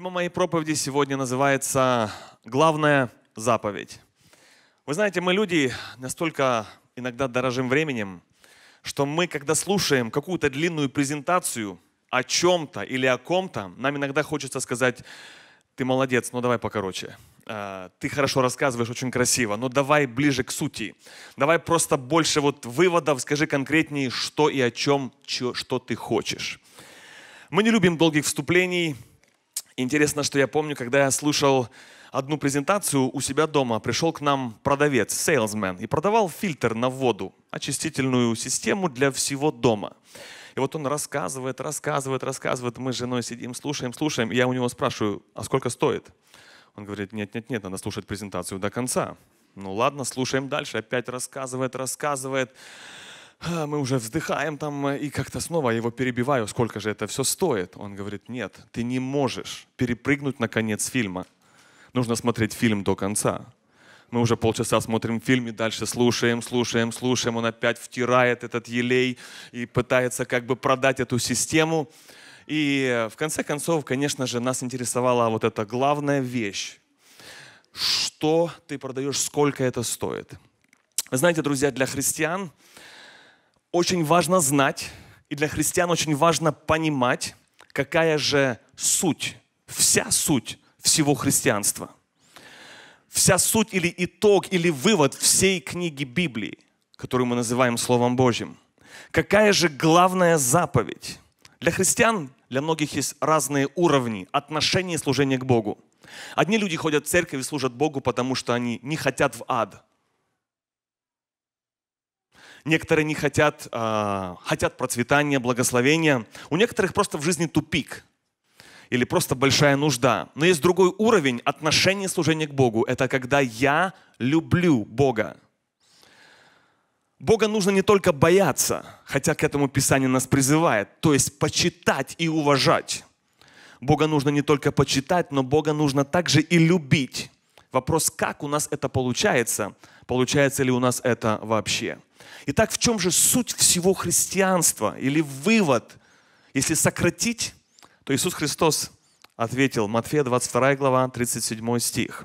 Тема моей проповеди сегодня называется «Главная заповедь». Вы знаете, мы люди настолько иногда дорожим временем, что мы, когда слушаем какую-то длинную презентацию о чем-то или о ком-то, нам иногда хочется сказать «Ты молодец, ну давай покороче». А, ты хорошо рассказываешь, очень красиво, но ну давай ближе к сути. Давай просто больше вот выводов, скажи конкретнее, что и о чем, что ты хочешь. Мы не любим долгих вступлений, Интересно, что я помню, когда я слушал одну презентацию у себя дома, пришел к нам продавец, сейлсмен, и продавал фильтр на воду, очистительную систему для всего дома. И вот он рассказывает, рассказывает, рассказывает. Мы с женой сидим, слушаем, слушаем. И я у него спрашиваю, а сколько стоит? Он говорит, нет, нет, нет, надо слушать презентацию до конца. Ну ладно, слушаем дальше. Опять рассказывает, рассказывает мы уже вздыхаем там, э, и как-то снова его перебиваю, сколько же это все стоит. Он говорит, нет, ты не можешь перепрыгнуть на конец фильма. Нужно смотреть фильм до конца. Мы уже полчаса смотрим фильм и дальше слушаем, слушаем, слушаем. Он опять втирает этот елей и пытается как бы продать эту систему. И э, в конце концов, конечно же, нас интересовала вот эта главная вещь. Что ты продаешь, сколько это стоит? Знаете, друзья, для христиан – очень важно знать, и для христиан очень важно понимать, какая же суть, вся суть всего христианства. Вся суть или итог, или вывод всей книги Библии, которую мы называем Словом Божьим. Какая же главная заповедь? Для христиан, для многих есть разные уровни отношения и служения к Богу. Одни люди ходят в церковь и служат Богу, потому что они не хотят в ад – некоторые не хотят, э, хотят процветания, благословения. У некоторых просто в жизни тупик или просто большая нужда. Но есть другой уровень отношения служения к Богу. Это когда я люблю Бога. Бога нужно не только бояться, хотя к этому Писание нас призывает, то есть почитать и уважать. Бога нужно не только почитать, но Бога нужно также и любить. Вопрос, как у нас это получается, получается ли у нас это вообще. Итак, в чем же суть всего христианства или вывод? Если сократить, то Иисус Христос ответил, Матфея 22 глава, 37 стих.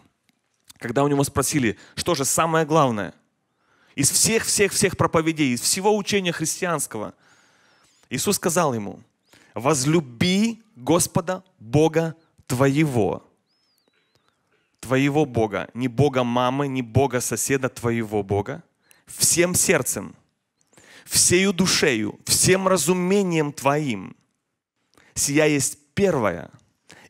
Когда у него спросили, что же самое главное из всех-всех-всех проповедей, из всего учения христианского, Иисус сказал ему, возлюби Господа Бога твоего. Твоего Бога. Не Бога мамы, не Бога соседа, твоего Бога – всем сердцем, всею душею, всем разумением твоим. Сия есть первая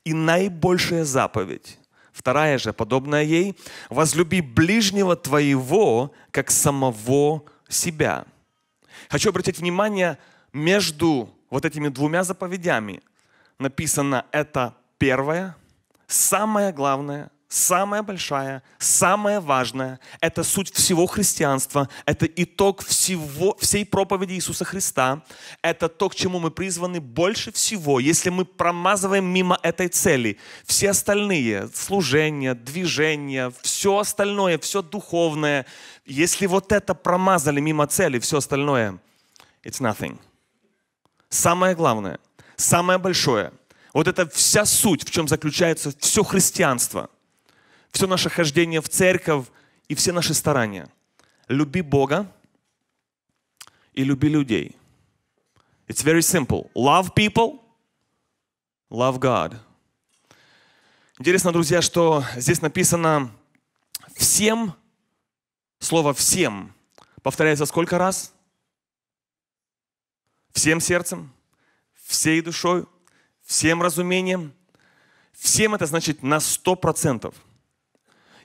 и наибольшая заповедь. Вторая же, подобная ей, возлюби ближнего твоего, как самого себя. Хочу обратить внимание, между вот этими двумя заповедями написано это первое, самое главное, самая большая, самая важная, это суть всего христианства, это итог всего, всей проповеди Иисуса Христа, это то, к чему мы призваны больше всего. Если мы промазываем мимо этой цели, все остальные служение, движение, все остальное, все духовное, если вот это промазали мимо цели, все остальное, it's nothing. Самое главное, самое большое, вот это вся суть, в чем заключается все христианство – все наше хождение в церковь и все наши старания. Люби Бога и люби людей. It's very simple. Love people, love God. Интересно, друзья, что здесь написано «всем», слово «всем» повторяется сколько раз? Всем сердцем, всей душой, всем разумением. Всем это значит на сто процентов.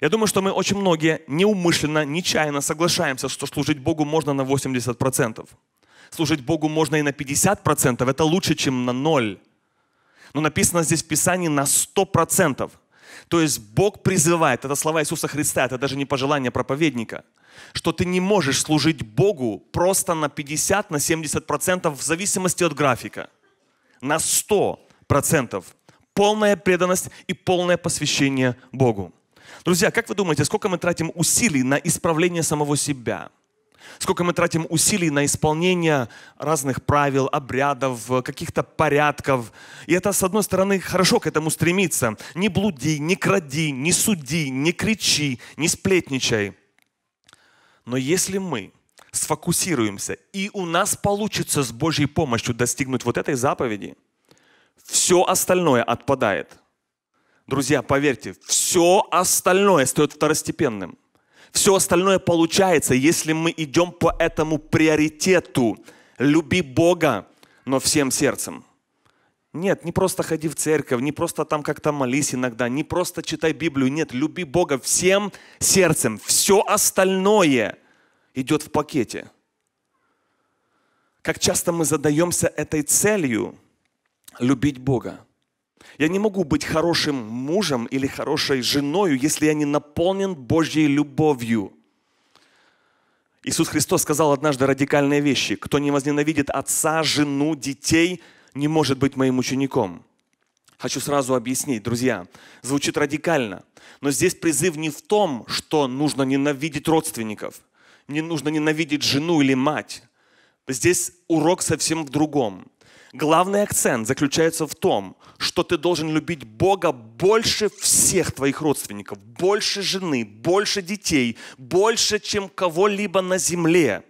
Я думаю, что мы очень многие неумышленно, нечаянно соглашаемся, что служить Богу можно на 80%. Служить Богу можно и на 50%, это лучше, чем на 0. Но написано здесь в Писании на 100%. То есть Бог призывает, это слова Иисуса Христа, это даже не пожелание проповедника, что ты не можешь служить Богу просто на 50, на 70% в зависимости от графика. На 100% полная преданность и полное посвящение Богу. Друзья, как вы думаете, сколько мы тратим усилий на исправление самого себя? Сколько мы тратим усилий на исполнение разных правил, обрядов, каких-то порядков. И это, с одной стороны, хорошо к этому стремиться. Не блуди, не кради, не суди, не кричи, не сплетничай. Но если мы сфокусируемся, и у нас получится с Божьей помощью достигнуть вот этой заповеди, все остальное отпадает. Друзья, поверьте, все остальное стоит второстепенным. Все остальное получается, если мы идем по этому приоритету. Люби Бога, но всем сердцем. Нет, не просто ходи в церковь, не просто там как-то молись иногда, не просто читай Библию. Нет, люби Бога всем сердцем. Все остальное идет в пакете. Как часто мы задаемся этой целью любить Бога. Я не могу быть хорошим мужем или хорошей женой, если я не наполнен Божьей любовью. Иисус Христос сказал однажды радикальные вещи. Кто не возненавидит отца, жену, детей, не может быть моим учеником. Хочу сразу объяснить, друзья. Звучит радикально. Но здесь призыв не в том, что нужно ненавидеть родственников. Не нужно ненавидеть жену или мать. Здесь урок совсем в другом. Главный акцент заключается в том, что ты должен любить Бога больше всех твоих родственников, больше жены, больше детей, больше, чем кого-либо на земле.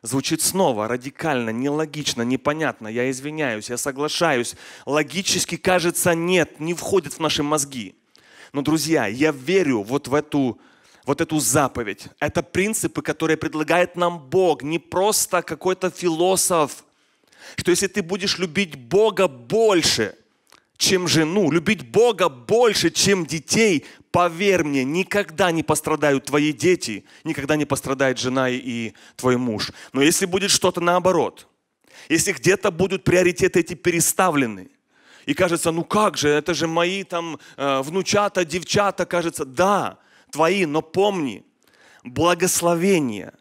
Звучит снова радикально, нелогично, непонятно. Я извиняюсь, я соглашаюсь. Логически кажется, нет, не входит в наши мозги. Но, друзья, я верю вот в эту вот эту заповедь. Это принципы, которые предлагает нам Бог, не просто какой-то философ, что если ты будешь любить Бога больше, чем жену, любить Бога больше, чем детей, поверь мне, никогда не пострадают твои дети, никогда не пострадает жена и твой муж. Но если будет что-то наоборот, если где-то будут приоритеты эти переставлены, и кажется, ну как же, это же мои там э, внучата, девчата, кажется, да, твои, но помни, благословение,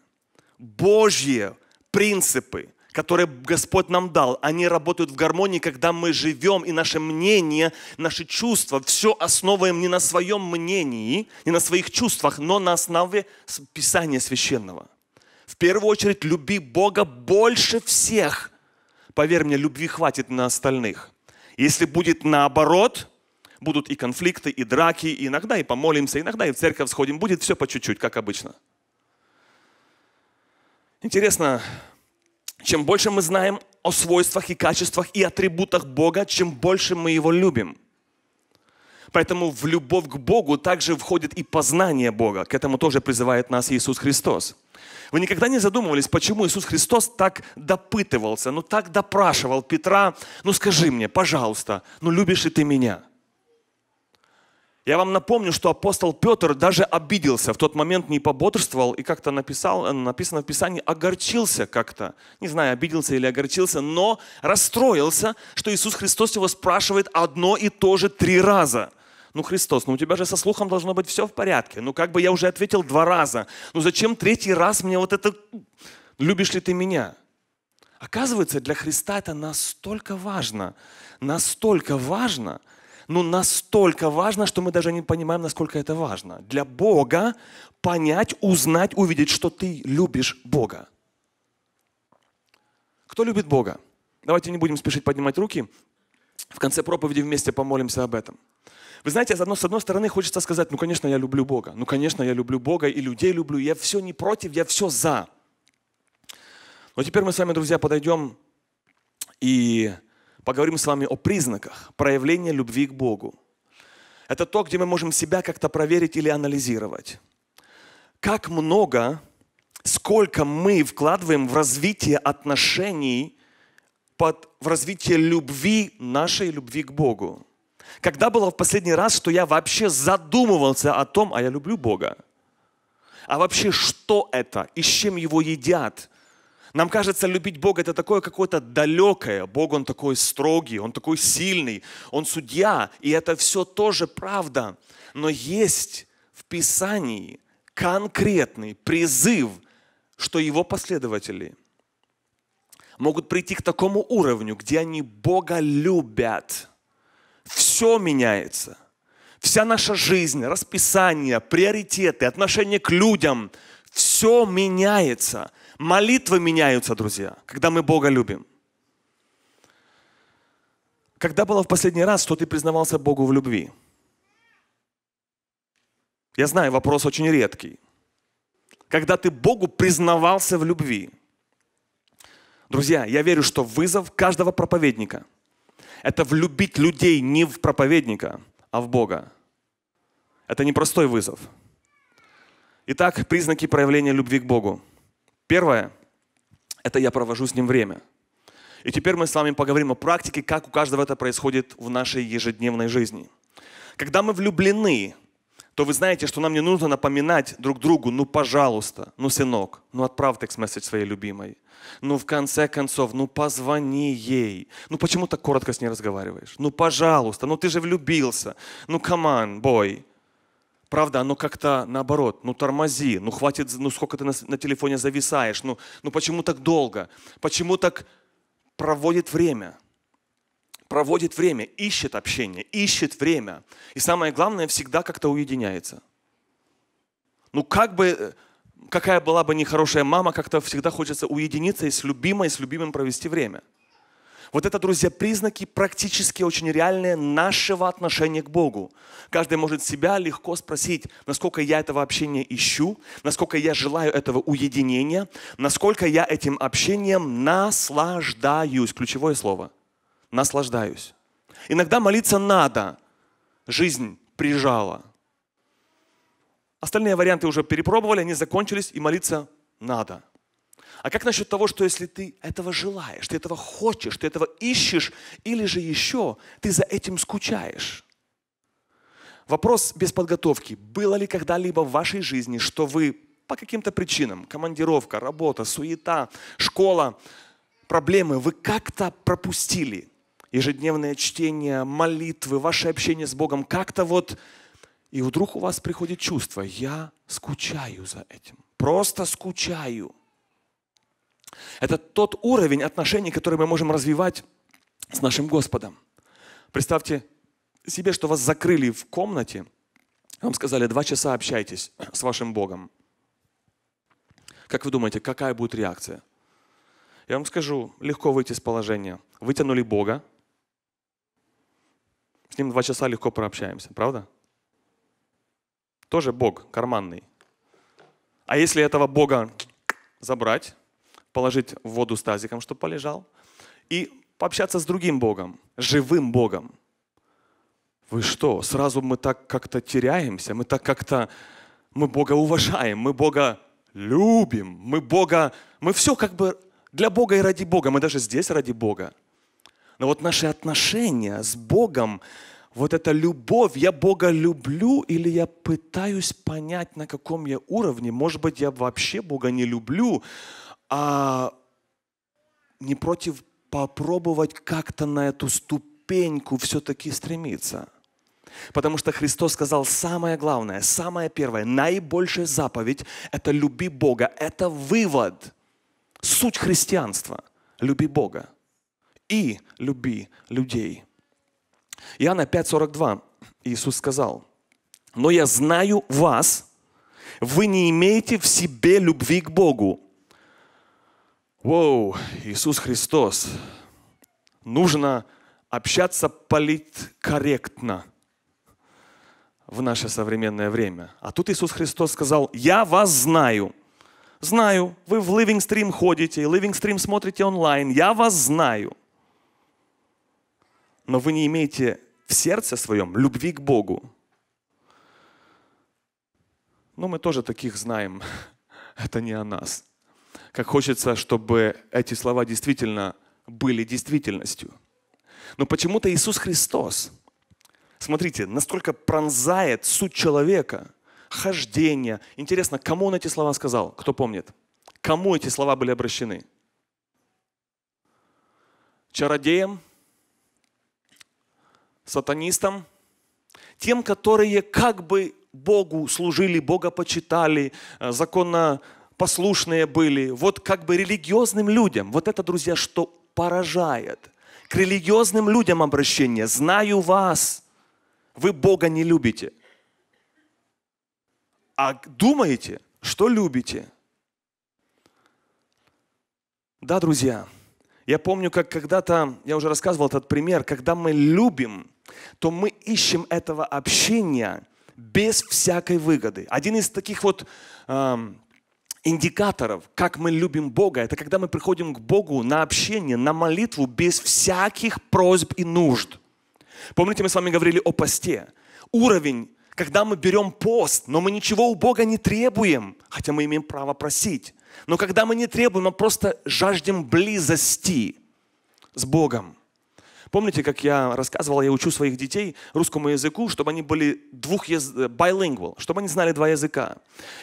Божье принципы, которые Господь нам дал, они работают в гармонии, когда мы живем, и наше мнение, наши чувства, все основываем не на своем мнении, не на своих чувствах, но на основе Писания Священного. В первую очередь, люби Бога больше всех. Поверь мне, любви хватит на остальных. Если будет наоборот, будут и конфликты, и драки, и иногда и помолимся, иногда и в церковь сходим, будет все по чуть-чуть, как обычно. Интересно, чем больше мы знаем о свойствах и качествах и атрибутах Бога, чем больше мы Его любим. Поэтому в любовь к Богу также входит и познание Бога. К этому тоже призывает нас Иисус Христос. Вы никогда не задумывались, почему Иисус Христос так допытывался, ну так допрашивал Петра, ну скажи мне, пожалуйста, ну любишь ли ты меня? Я вам напомню, что апостол Петр даже обиделся, в тот момент не пободрствовал и как-то написал, э, написано в Писании, огорчился как-то. Не знаю, обиделся или огорчился, но расстроился, что Иисус Христос его спрашивает одно и то же три раза. Ну, Христос, ну у тебя же со слухом должно быть все в порядке. Ну, как бы я уже ответил два раза. Ну, зачем третий раз мне вот это... Любишь ли ты меня? Оказывается, для Христа это настолько важно, настолько важно – ну, настолько важно, что мы даже не понимаем, насколько это важно. Для Бога понять, узнать, увидеть, что ты любишь Бога. Кто любит Бога? Давайте не будем спешить поднимать руки. В конце проповеди вместе помолимся об этом. Вы знаете, с одной, стороны хочется сказать, ну, конечно, я люблю Бога. Ну, конечно, я люблю Бога и людей люблю. Я все не против, я все за. Но теперь мы с вами, друзья, подойдем и поговорим с вами о признаках проявления любви к Богу. Это то, где мы можем себя как-то проверить или анализировать. Как много, сколько мы вкладываем в развитие отношений, под, в развитие любви, нашей любви к Богу. Когда было в последний раз, что я вообще задумывался о том, а я люблю Бога? А вообще, что это? И с чем его едят? Нам кажется, любить Бога это такое какое-то далекое. Бог, Он такой строгий, Он такой сильный, Он судья. И это все тоже правда. Но есть в Писании конкретный призыв, что его последователи могут прийти к такому уровню, где они Бога любят. Все меняется. Вся наша жизнь, расписание, приоритеты, отношение к людям, все меняется – Молитвы меняются, друзья, когда мы Бога любим. Когда было в последний раз, что ты признавался Богу в любви? Я знаю, вопрос очень редкий. Когда ты Богу признавался в любви? Друзья, я верю, что вызов каждого проповедника – это влюбить людей не в проповедника, а в Бога. Это непростой вызов. Итак, признаки проявления любви к Богу – Первое – это я провожу с ним время. И теперь мы с вами поговорим о практике, как у каждого это происходит в нашей ежедневной жизни. Когда мы влюблены, то вы знаете, что нам не нужно напоминать друг другу, ну, пожалуйста, ну, сынок, ну, отправь текст-месседж своей любимой. Ну, в конце концов, ну, позвони ей. Ну, почему так коротко с ней разговариваешь? Ну, пожалуйста, ну, ты же влюбился. Ну, come on, boy. Правда, оно как-то наоборот, ну тормози, ну хватит, ну сколько ты на, на телефоне зависаешь, ну, ну почему так долго, почему так проводит время, проводит время, ищет общение, ищет время. И самое главное, всегда как-то уединяется. Ну как бы, э, какая была бы нехорошая мама, как-то всегда хочется уединиться и с любимой, и с любимым провести время – вот это, друзья, признаки практически очень реальные нашего отношения к Богу. Каждый может себя легко спросить, насколько я этого общения ищу, насколько я желаю этого уединения, насколько я этим общением наслаждаюсь. Ключевое слово. Наслаждаюсь. Иногда молиться надо. Жизнь прижала. Остальные варианты уже перепробовали, они закончились, и молиться надо – а как насчет того, что если ты этого желаешь, ты этого хочешь, ты этого ищешь, или же еще ты за этим скучаешь? Вопрос без подготовки. Было ли когда-либо в вашей жизни, что вы по каким-то причинам, командировка, работа, суета, школа, проблемы, вы как-то пропустили ежедневное чтение, молитвы, ваше общение с Богом, как-то вот, и вдруг у вас приходит чувство, я скучаю за этим, просто скучаю – это тот уровень отношений, который мы можем развивать с нашим Господом. Представьте себе, что вас закрыли в комнате, вам сказали, два часа общайтесь с вашим Богом. Как вы думаете, какая будет реакция? Я вам скажу, легко выйти из положения. Вытянули Бога, с ним два часа легко прообщаемся, правда? Тоже Бог карманный. А если этого Бога забрать, положить в воду с тазиком, чтобы полежал, и пообщаться с другим Богом, живым Богом. Вы что, сразу мы так как-то теряемся, мы так как-то, мы Бога уважаем, мы Бога любим, мы Бога, мы все как бы для Бога и ради Бога, мы даже здесь ради Бога. Но вот наши отношения с Богом, вот эта любовь, я Бога люблю или я пытаюсь понять, на каком я уровне, может быть, я вообще Бога не люблю, а не против попробовать как-то на эту ступеньку все-таки стремиться. Потому что Христос сказал самое главное, самое первое, наибольшая заповедь – это люби Бога. Это вывод, суть христианства – люби Бога и люби людей. Иоанна 5,42 Иисус сказал, «Но я знаю вас, вы не имеете в себе любви к Богу, Воу, Иисус Христос. Нужно общаться политкорректно в наше современное время. А тут Иисус Христос сказал, я вас знаю. Знаю, вы в Living Stream ходите, Living Stream смотрите онлайн, я вас знаю. Но вы не имеете в сердце своем любви к Богу. Но мы тоже таких знаем. Это не о нас как хочется, чтобы эти слова действительно были действительностью. Но почему-то Иисус Христос, смотрите, настолько пронзает суть человека, хождение. Интересно, кому он эти слова сказал? Кто помнит? Кому эти слова были обращены? Чародеям? Сатанистам? Тем, которые как бы Богу служили, Бога почитали, э, законно послушные были, вот как бы религиозным людям. Вот это, друзья, что поражает. К религиозным людям обращение. Знаю вас, вы Бога не любите. А думаете, что любите. Да, друзья, я помню, как когда-то, я уже рассказывал этот пример, когда мы любим, то мы ищем этого общения без всякой выгоды. Один из таких вот эм, индикаторов, как мы любим Бога, это когда мы приходим к Богу на общение, на молитву без всяких просьб и нужд. Помните, мы с вами говорили о посте. Уровень, когда мы берем пост, но мы ничего у Бога не требуем, хотя мы имеем право просить. Но когда мы не требуем, мы просто жаждем близости с Богом. Помните, как я рассказывал, я учу своих детей русскому языку, чтобы они были двух яз... Э, bilingual, чтобы они знали два языка.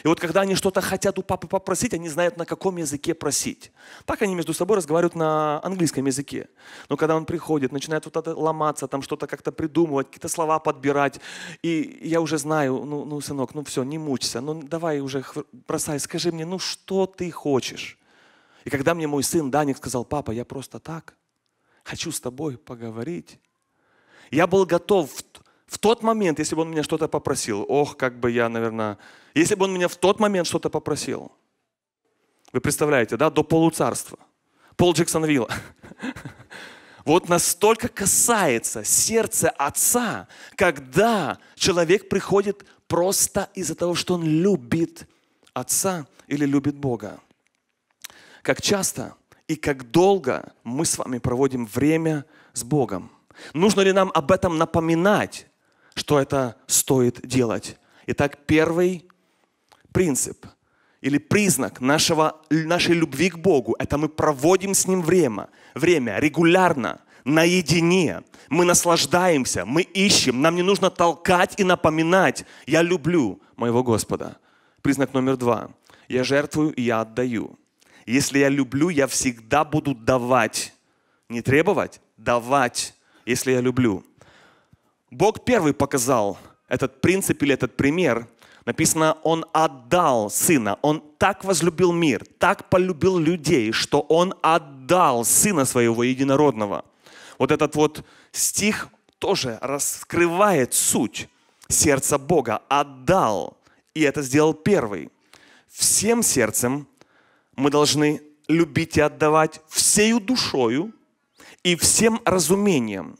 И вот когда они что-то хотят у папы попросить, они знают, на каком языке просить. Так они между собой разговаривают на английском языке. Но когда он приходит, начинает вот это ломаться, там что-то как-то придумывать, какие-то слова подбирать, и я уже знаю, ну, ну, сынок, ну все, не мучься, ну давай уже бросай, скажи мне, ну что ты хочешь? И когда мне мой сын Даник сказал, папа, я просто так, хочу с тобой поговорить. Я был готов в, в тот момент, если бы он меня что-то попросил, ох, как бы я, наверное, если бы он меня в тот момент что-то попросил, вы представляете, да, до полуцарства, пол Джексон Джексонвилла. Вот настолько касается сердце отца, когда человек приходит просто из-за того, что он любит отца или любит Бога. Как часто – и как долго мы с вами проводим время с Богом. Нужно ли нам об этом напоминать, что это стоит делать? Итак, первый принцип или признак нашего, нашей любви к Богу – это мы проводим с Ним время, время регулярно, наедине. Мы наслаждаемся, мы ищем, нам не нужно толкать и напоминать. Я люблю моего Господа. Признак номер два. Я жертвую и я отдаю. Если я люблю, я всегда буду давать. Не требовать, давать, если я люблю. Бог первый показал этот принцип или этот пример. Написано, Он отдал Сына. Он так возлюбил мир, так полюбил людей, что Он отдал Сына Своего Единородного. Вот этот вот стих тоже раскрывает суть сердца Бога. Отдал. И это сделал первый. Всем сердцем мы должны любить и отдавать всею душою и всем разумением.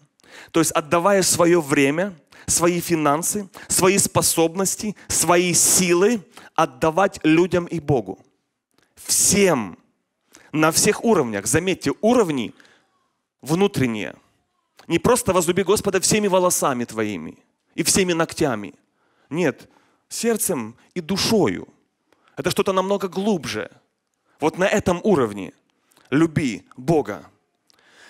То есть отдавая свое время, свои финансы, свои способности, свои силы, отдавать людям и Богу. Всем. На всех уровнях. Заметьте, уровни внутренние. Не просто возлюби Господа всеми волосами твоими и всеми ногтями. Нет, сердцем и душою. Это что-то намного глубже – вот на этом уровне люби Бога.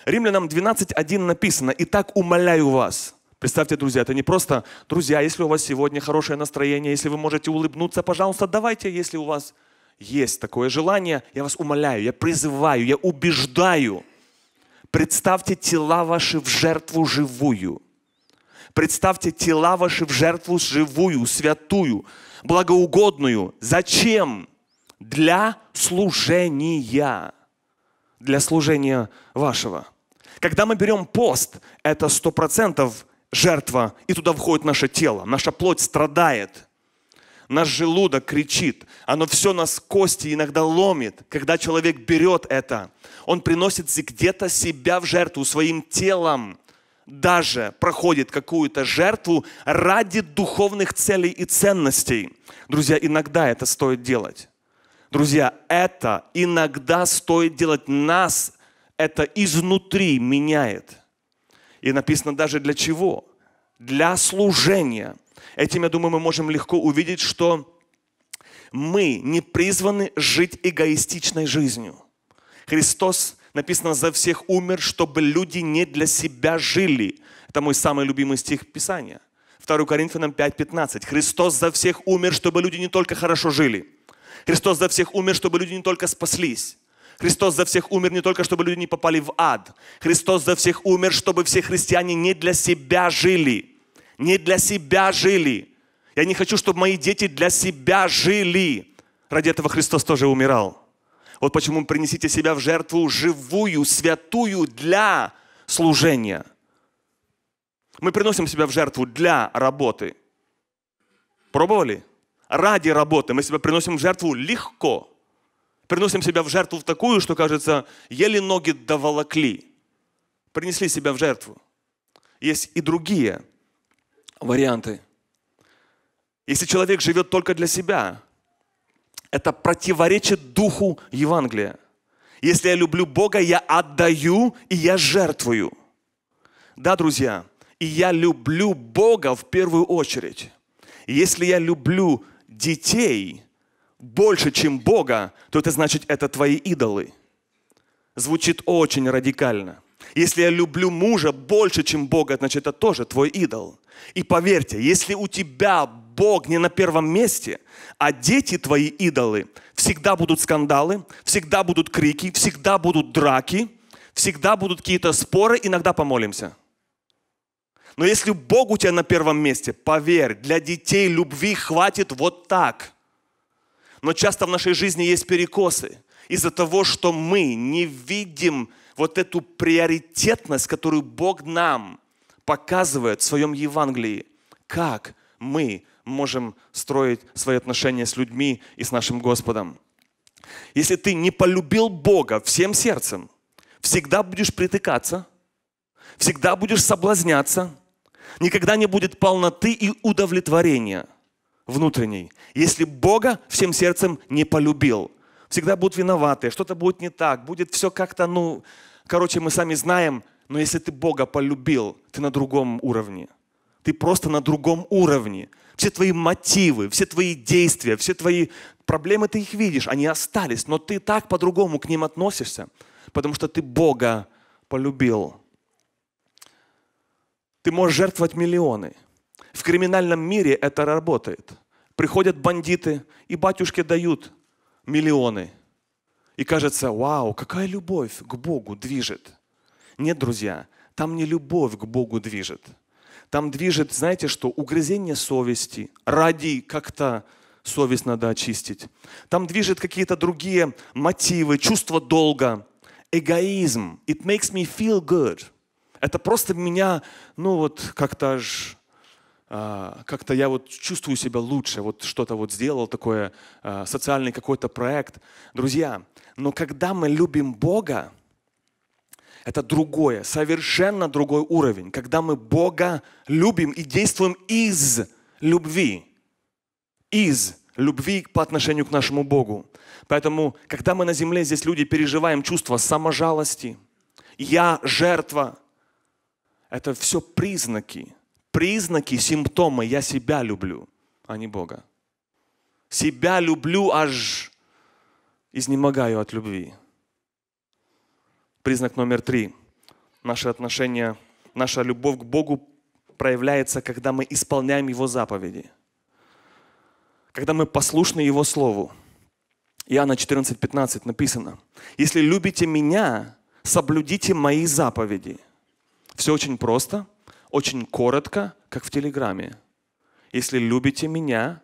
Римлянам 12.1 написано, «И так умоляю вас». Представьте, друзья, это не просто, друзья, если у вас сегодня хорошее настроение, если вы можете улыбнуться, пожалуйста, давайте, если у вас есть такое желание, я вас умоляю, я призываю, я убеждаю, представьте тела ваши в жертву живую. Представьте тела ваши в жертву живую, святую, благоугодную. Зачем? для служения, для служения вашего. Когда мы берем пост, это сто процентов жертва, и туда входит наше тело, наша плоть страдает, наш желудок кричит, оно все нас кости иногда ломит, когда человек берет это, он приносит где-то себя в жертву своим телом, даже проходит какую-то жертву ради духовных целей и ценностей. Друзья, иногда это стоит делать. Друзья, это иногда стоит делать нас, это изнутри меняет. И написано даже для чего? Для служения. Этим, я думаю, мы можем легко увидеть, что мы не призваны жить эгоистичной жизнью. Христос, написано, за всех умер, чтобы люди не для себя жили. Это мой самый любимый стих Писания. 2 Коринфянам 5:15. Христос за всех умер, чтобы люди не только хорошо жили, Христос за всех умер, чтобы люди не только спаслись. Христос за всех умер не только, чтобы люди не попали в ад. Христос за всех умер, чтобы все христиане не для себя жили. Не для себя жили. Я не хочу, чтобы мои дети для себя жили. Ради этого Христос тоже умирал. Вот почему принесите себя в жертву живую, святую для служения. Мы приносим себя в жертву для работы. Пробовали? ради работы. Мы себя приносим в жертву легко. Приносим себя в жертву в такую, что, кажется, еле ноги доволокли. Принесли себя в жертву. Есть и другие варианты. Если человек живет только для себя, это противоречит духу Евангелия. Если я люблю Бога, я отдаю и я жертвую. Да, друзья, и я люблю Бога в первую очередь. Если я люблю детей больше, чем Бога, то это значит, это твои идолы. Звучит очень радикально. Если я люблю мужа больше, чем Бога, значит, это тоже твой идол. И поверьте, если у тебя Бог не на первом месте, а дети твои идолы, всегда будут скандалы, всегда будут крики, всегда будут драки, всегда будут какие-то споры, иногда помолимся – но если Бог у тебя на первом месте, поверь, для детей любви хватит вот так. Но часто в нашей жизни есть перекосы из-за того, что мы не видим вот эту приоритетность, которую Бог нам показывает в своем Евангелии. Как мы можем строить свои отношения с людьми и с нашим Господом. Если ты не полюбил Бога всем сердцем, всегда будешь притыкаться – всегда будешь соблазняться, никогда не будет полноты и удовлетворения внутренней. Если Бога всем сердцем не полюбил, всегда будут виноваты, что-то будет не так, будет все как-то, ну, короче, мы сами знаем, но если ты Бога полюбил, ты на другом уровне. Ты просто на другом уровне. Все твои мотивы, все твои действия, все твои проблемы, ты их видишь, они остались, но ты так по-другому к ним относишься, потому что ты Бога полюбил. Ты можешь жертвовать миллионы. В криминальном мире это работает. Приходят бандиты, и батюшке дают миллионы. И кажется, вау, какая любовь к Богу движет. Нет, друзья, там не любовь к Богу движет. Там движет, знаете что, угрызение совести. Ради как-то совесть надо очистить. Там движет какие-то другие мотивы, чувство долга, эгоизм. It makes me feel good – это просто меня, ну вот как-то аж, а, как-то я вот чувствую себя лучше, вот что-то вот сделал такое, а, социальный какой-то проект. Друзья, но когда мы любим Бога, это другое, совершенно другой уровень. Когда мы Бога любим и действуем из любви, из любви по отношению к нашему Богу. Поэтому, когда мы на земле, здесь люди переживаем чувство саможалости, я жертва, это все признаки, признаки, симптомы. Я себя люблю, а не Бога. Себя люблю, аж изнемогаю от любви. Признак номер три. Наши отношения, наша любовь к Богу проявляется, когда мы исполняем Его заповеди. Когда мы послушны Его Слову. Иоанна 14, 15 написано. «Если любите Меня, соблюдите Мои заповеди». Все очень просто, очень коротко, как в Телеграме. Если любите меня,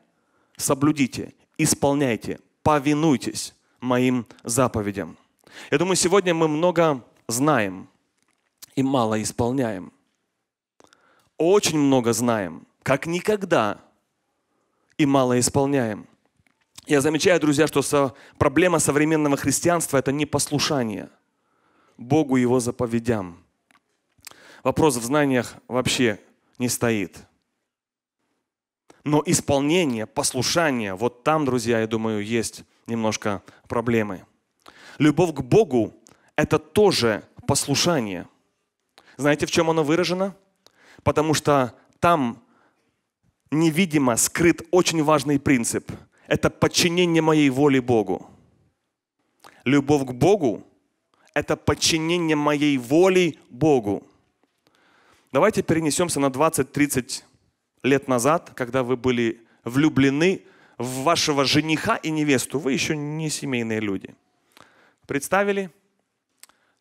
соблюдите, исполняйте, повинуйтесь моим заповедям. Я думаю, сегодня мы много знаем и мало исполняем. Очень много знаем, как никогда, и мало исполняем. Я замечаю, друзья, что со... проблема современного христианства – это не послушание Богу и Его заповедям – вопрос в знаниях вообще не стоит. Но исполнение, послушание, вот там, друзья, я думаю, есть немножко проблемы. Любовь к Богу – это тоже послушание. Знаете, в чем оно выражено? Потому что там невидимо скрыт очень важный принцип. Это подчинение моей воли Богу. Любовь к Богу – это подчинение моей воли Богу. Давайте перенесемся на 20-30 лет назад, когда вы были влюблены в вашего жениха и невесту. Вы еще не семейные люди. Представили,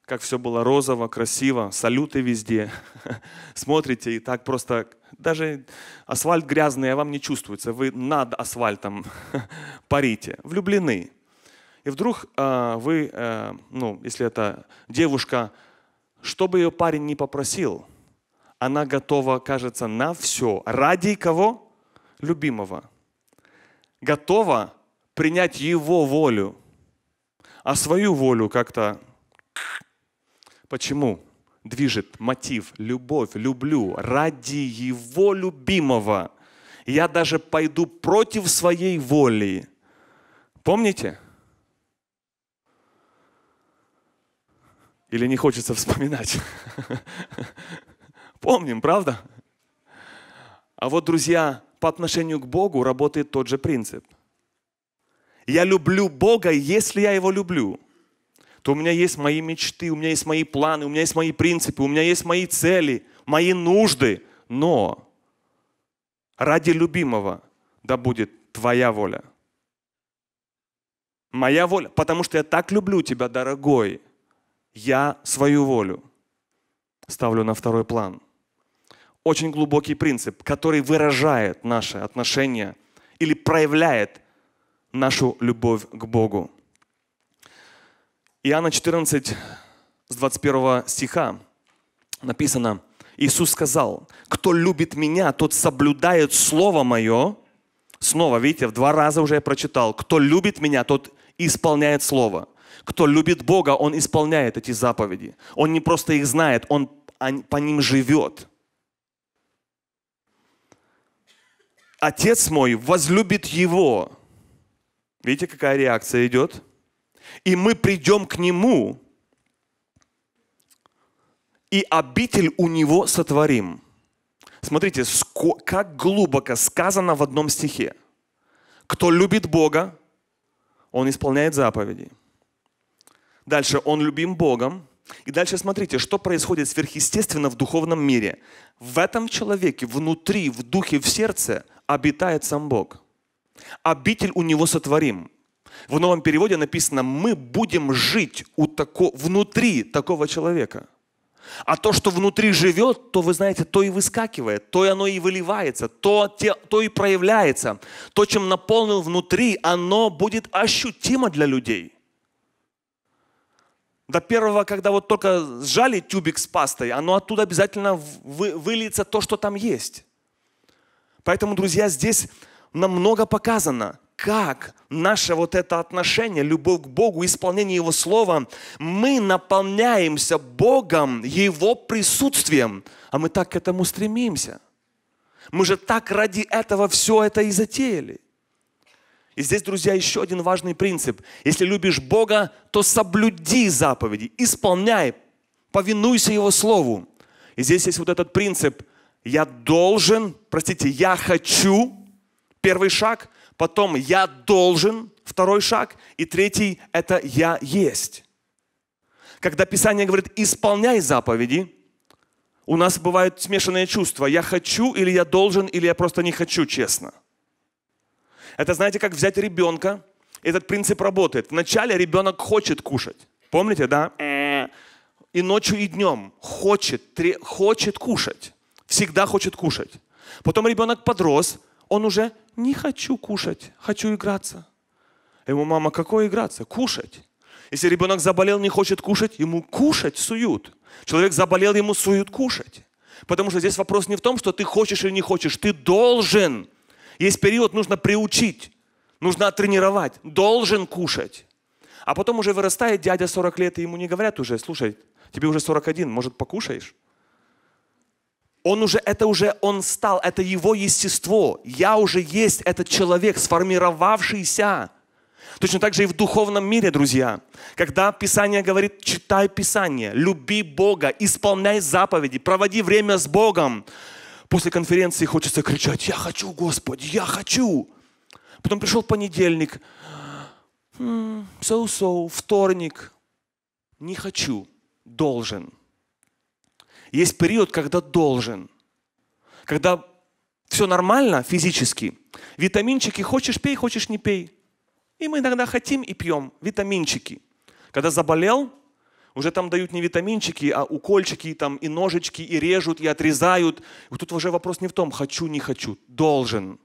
как все было розово, красиво, салюты везде. Смотрите, и так просто даже асфальт грязный, а вам не чувствуется. Вы над асфальтом парите, влюблены. И вдруг э, вы, э, ну, если это девушка, что бы ее парень не попросил – она готова, кажется, на все. Ради кого? Любимого. Готова принять его волю, а свою волю как-то... Почему? Движет мотив, любовь, люблю, ради его любимого. Я даже пойду против своей воли. Помните? Или не хочется вспоминать? Помним, правда? А вот, друзья, по отношению к Богу работает тот же принцип. Я люблю Бога, если я Его люблю, то у меня есть мои мечты, у меня есть мои планы, у меня есть мои принципы, у меня есть мои цели, мои нужды. Но ради любимого да будет твоя воля. Моя воля, потому что я так люблю тебя, дорогой. Я свою волю ставлю на второй план очень глубокий принцип, который выражает наше отношение или проявляет нашу любовь к Богу. Иоанна 14, с 21 стиха написано, Иисус сказал, кто любит меня, тот соблюдает слово мое. Снова, видите, в два раза уже я прочитал. Кто любит меня, тот исполняет слово. Кто любит Бога, он исполняет эти заповеди. Он не просто их знает, он по ним живет. отец мой возлюбит его. Видите, какая реакция идет? И мы придем к нему, и обитель у него сотворим. Смотрите, как глубоко сказано в одном стихе. Кто любит Бога, он исполняет заповеди. Дальше, он любим Богом, и дальше смотрите, что происходит сверхъестественно в духовном мире. В этом человеке, внутри, в духе, в сердце обитает сам Бог. Обитель у него сотворим. В новом переводе написано, мы будем жить у тако, внутри такого человека. А то, что внутри живет, то, вы знаете, то и выскакивает, то и оно и выливается, то, те, то и проявляется. То, чем наполнил внутри, оно будет ощутимо для людей. До первого, когда вот только сжали тюбик с пастой, оно оттуда обязательно вы, выльется то, что там есть. Поэтому, друзья, здесь намного показано, как наше вот это отношение, любовь к Богу, исполнение Его Слова, мы наполняемся Богом, Его присутствием, а мы так к этому стремимся. Мы же так ради этого все это и затеяли. И здесь, друзья, еще один важный принцип. Если любишь Бога, то соблюди заповеди, исполняй, повинуйся Его Слову. И здесь есть вот этот принцип. Я должен, простите, я хочу, первый шаг, потом я должен, второй шаг, и третий – это я есть. Когда Писание говорит «исполняй заповеди», у нас бывают смешанные чувства. Я хочу или я должен, или я просто не хочу, честно – это знаете, как взять ребенка. Этот принцип работает. Вначале ребенок хочет кушать. Помните, да? И ночью, и днем хочет, тре, хочет кушать. Всегда хочет кушать. Потом ребенок подрос, он уже не хочу кушать, хочу играться. Ему мама, какое играться? Кушать. Если ребенок заболел, не хочет кушать, ему кушать суют. Человек заболел, ему суют кушать. Потому что здесь вопрос не в том, что ты хочешь или не хочешь, ты должен есть период, нужно приучить, нужно тренировать, должен кушать. А потом уже вырастает дядя 40 лет, и ему не говорят уже, слушай, тебе уже 41, может, покушаешь? Он уже, это уже он стал, это его естество. Я уже есть этот человек, сформировавшийся. Точно так же и в духовном мире, друзья. Когда Писание говорит, читай Писание, люби Бога, исполняй заповеди, проводи время с Богом, После конференции хочется кричать, я хочу, Господи, я хочу. Потом пришел понедельник, so «Хм, -so. вторник, не хочу, должен. Есть период, когда должен. Когда все нормально физически. Витаминчики хочешь пей, хочешь не пей. И мы иногда хотим и пьем витаминчики. Когда заболел, уже там дают не витаминчики, а укольчики, там и ножички, и режут, и отрезают. И тут уже вопрос не в том, хочу, не хочу. Должен.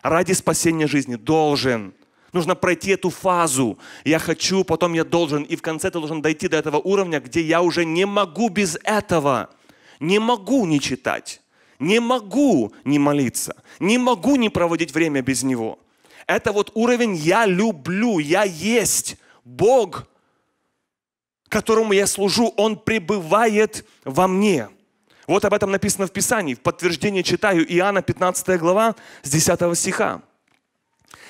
Ради спасения жизни. Должен. Нужно пройти эту фазу. Я хочу, потом я должен. И в конце ты должен дойти до этого уровня, где я уже не могу без этого. Не могу не читать. Не могу не молиться. Не могу не проводить время без него. Это вот уровень «я люблю», «я есть». Бог которому я служу, он пребывает во мне. Вот об этом написано в Писании. В подтверждение читаю Иоанна 15 глава с 10 стиха.